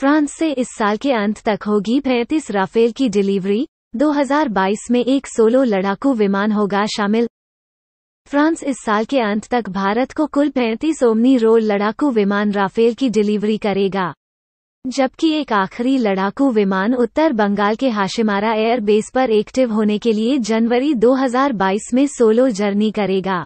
France से इस साल के अंत तक होगी पैंतीस राफेल की डिलीवरी 2022 में एक सोलो लड़ाकू विमान होगा शामिल फ्रांस इस साल के अंत तक भारत को कुल पैंतीस ओमनी रोल लड़ाकू विमान राफेल की डिलीवरी करेगा जबकि एक आखिरी लड़ाकू विमान उत्तर बंगाल के हाशिमारा एयरबेस पर एक्टिव होने के लिए जनवरी 2022 में सोलो जर्नी करेगा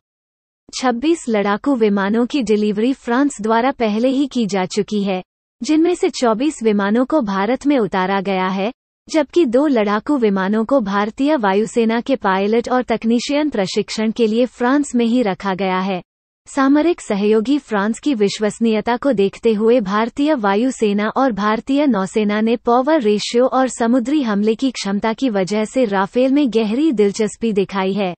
26 लड़ाकू विमानों की डिलीवरी फ्रांस द्वारा पहले ही की जा चुकी है जिनमें से 24 विमानों को भारत में उतारा गया है जबकि दो लड़ाकू विमानों को भारतीय वायुसेना के पायलट और तकनीशियन प्रशिक्षण के लिए फ्रांस में ही रखा गया है सामरिक सहयोगी फ्रांस की विश्वसनीयता को देखते हुए भारतीय वायुसेना और भारतीय नौसेना ने पॉवर रेशियो और समुद्री हमले की क्षमता की वजह से राफेल में गहरी दिलचस्पी दिखाई है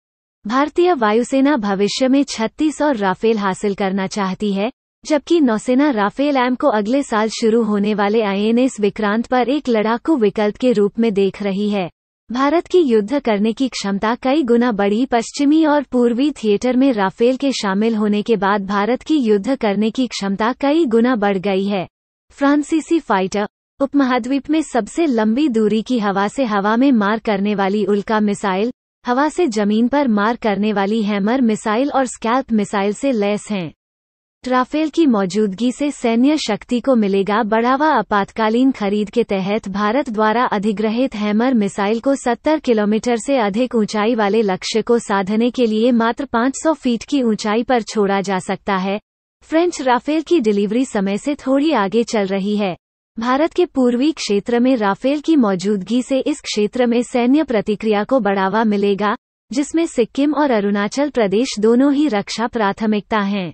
भारतीय वायुसेना भविष्य में 36 और राफेल हासिल करना चाहती है जबकि नौसेना राफेल एम को अगले साल शुरू होने वाले आईएनएस विक्रांत पर एक लड़ाकू विकल्प के रूप में देख रही है भारत की युद्ध करने की क्षमता कई गुना बढ़ी पश्चिमी और पूर्वी थिएटर में राफेल के शामिल होने के बाद भारत की युद्ध करने की क्षमता कई गुना बढ़ गई है फ्रांसीसी फाइटर उपमहाद्वीप में सबसे लंबी दूरी की हवा से हवा में मार करने वाली उल्का मिसाइल हवा से जमीन पर मार करने वाली हैमर मिसाइल और स्कैल्प मिसाइल से लैस हैं राफेल की मौजूदगी से सैन्य शक्ति को मिलेगा बढ़ावा आपातकालीन खरीद के तहत भारत द्वारा अधिग्रहित हैमर मिसाइल को 70 किलोमीटर से अधिक ऊंचाई वाले लक्ष्य को साधने के लिए मात्र 500 फीट की ऊंचाई पर छोड़ा जा सकता है फ्रेंच राफेल की डिलीवरी समय से थोड़ी आगे चल रही है भारत के पूर्वी क्षेत्र में राफेल की मौजूदगी से इस क्षेत्र में सैन्य प्रतिक्रिया को बढ़ावा मिलेगा जिसमें सिक्किम और अरुणाचल प्रदेश दोनों ही रक्षा प्राथमिकता हैं